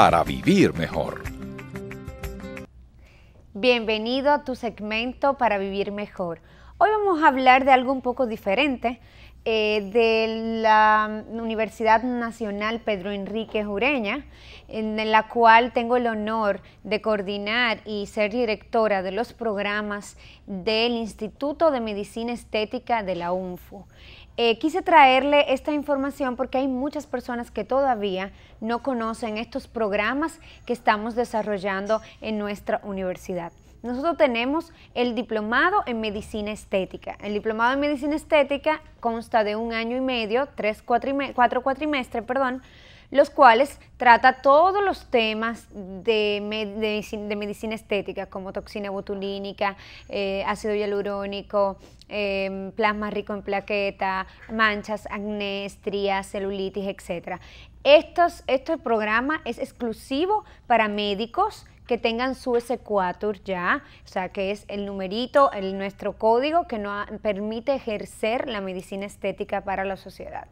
para vivir mejor. Bienvenido a tu segmento para vivir mejor. Hoy vamos a hablar de algo un poco diferente, eh, de la Universidad Nacional Pedro Enrique Jureña, en la cual tengo el honor de coordinar y ser directora de los programas del Instituto de Medicina Estética de la UNFU. Eh, quise traerle esta información porque hay muchas personas que todavía no conocen estos programas que estamos desarrollando en nuestra universidad. Nosotros tenemos el diplomado en medicina estética. El diplomado en medicina estética consta de un año y medio, tres cuatro cuatrimestres, perdón, los cuales trata todos los temas de, medicina, estética, como toxina botulínica, eh, ácido hialurónico, em, plasma rico en plaqueta, manchas, acné, estrías, celulitis, etc. Estos, este programa es exclusivo para médicos, que tengan su S4 ya, o sea, que es el numerito, el, nuestro código que nos permite ejercer la medicina estética para la sociedad,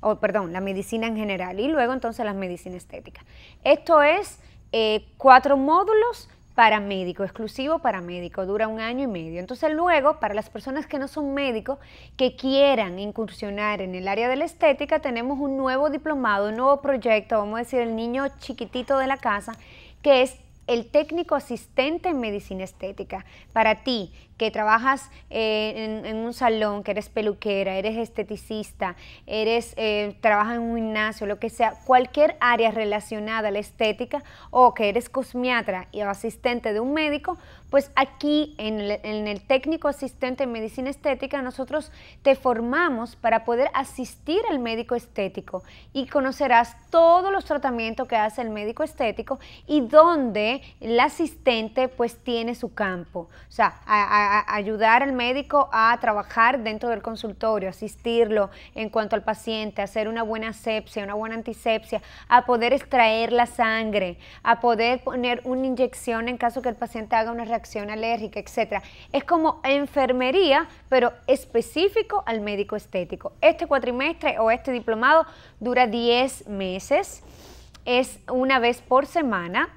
o perdón, la medicina en general y luego entonces la medicina estética. Esto es eh, cuatro módulos para médico, exclusivo para médico, dura un año y medio. Entonces luego, para las personas que no son médicos, que quieran incursionar en el área de la estética, tenemos un nuevo diplomado, un nuevo proyecto, vamos a decir, el niño chiquitito de la casa, que es el técnico asistente en medicina estética. Para ti, que trabajas eh, en, un salón, que eres peluquera, eres esteticista, eres, eh, trabajas en un gimnasio, lo que sea, cualquier área relacionada a la estética o que eres cosmiatra y asistente de un médico, pues aquí en el, en el técnico asistente en medicina estética nosotros te formamos para poder asistir al médico estético y conocerás todos los tratamientos que hace el médico estético y dónde el asistente pues tiene su campo, o sea, ayudar al médico a trabajar dentro del consultorio, asistirlo en cuanto al paciente, hacer una buena asepsia, una buena antisepsia, a poder extraer la sangre, a poder poner una inyección en caso que el paciente haga una reacción alérgica, etc. Es como enfermería, pero específico al médico estético. Este cuatrimestre o este diplomado dura 10 meses, es una vez por semana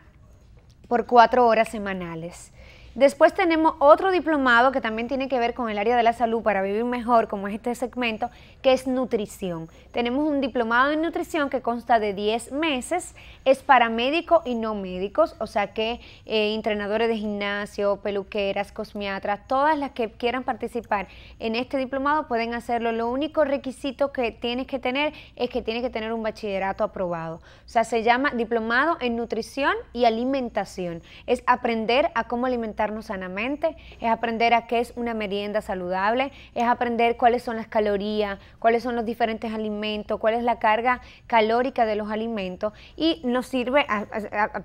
por cuatro horas semanales. Después tenemos otro diplomado que también tiene que ver con el área de la salud para vivir mejor, como es este segmento, que es nutrición. Tenemos un diplomado en nutrición que consta de 10 meses, es para médicos y no médicos, o sea que eh, entrenadores de gimnasio, peluqueras, cosmiatras, todas las que quieran participar en este diplomado pueden hacerlo. Lo único requisito que tienes que tener es que tienes que tener un bachillerato aprobado. O sea, se llama diplomado en nutrición y alimentación. Es aprender a cómo alimentar sanamente, es aprender a qué es una merienda saludable, es aprender cuáles son las calorías, cuáles son los diferentes alimentos, cuál es la carga calórica de los alimentos y nos sirve, a,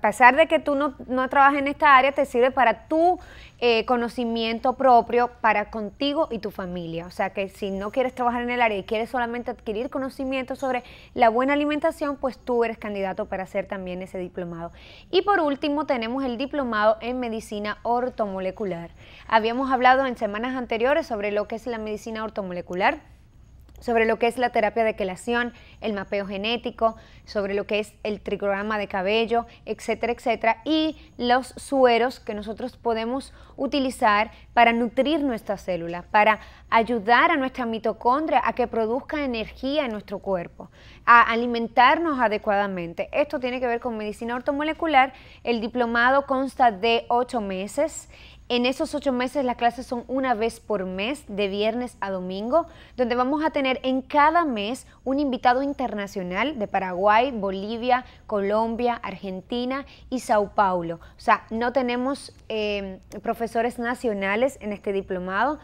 pesar de que tú no, trabajas en esta área, te sirve para tu eh, conocimiento propio, para contigo y tu familia. O sea que si no quieres trabajar en el área y quieres solamente adquirir conocimiento sobre la buena alimentación, pues tú eres candidato para hacer también ese diplomado. Y por último tenemos el diplomado en medicina orgánica ortomolecular. Habíamos hablado en semanas anteriores sobre lo que es la medicina ortomolecular sobre lo que es la terapia de quelación, el mapeo genético, sobre lo que es el tricograma de cabello, etcétera, etcétera, y los sueros que nosotros podemos utilizar para nutrir nuestra célula, para ayudar a nuestra mitocondria a que produzca energía en nuestro cuerpo, a alimentarnos adecuadamente. Esto tiene que ver con medicina ortomolecular. El diplomado consta de ocho meses en esos ocho meses las clases son una vez por mes, de viernes a domingo, donde vamos a tener en cada mes un invitado internacional de Paraguay, Bolivia, Colombia, Argentina y Sao Paulo. O sea, no tenemos em, profesores nacionales en este diplomado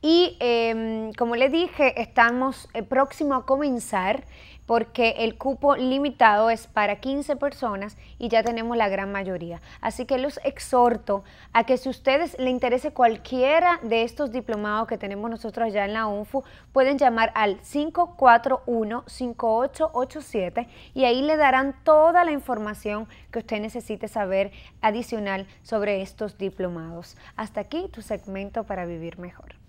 y em, como les dije, estamos próximos eh, próximo a comenzar porque el cupo limitado es para 15 personas y ya tenemos la gran mayoría. Así que los exhorto a que si ustedes le interese cualquiera de estos diplomados que tenemos nosotros allá en la UNFU, pueden llamar al 541-5887 y ahí le darán toda la información que usted necesite saber adicional sobre estos diplomados. Hasta aquí tu segmento para vivir mejor.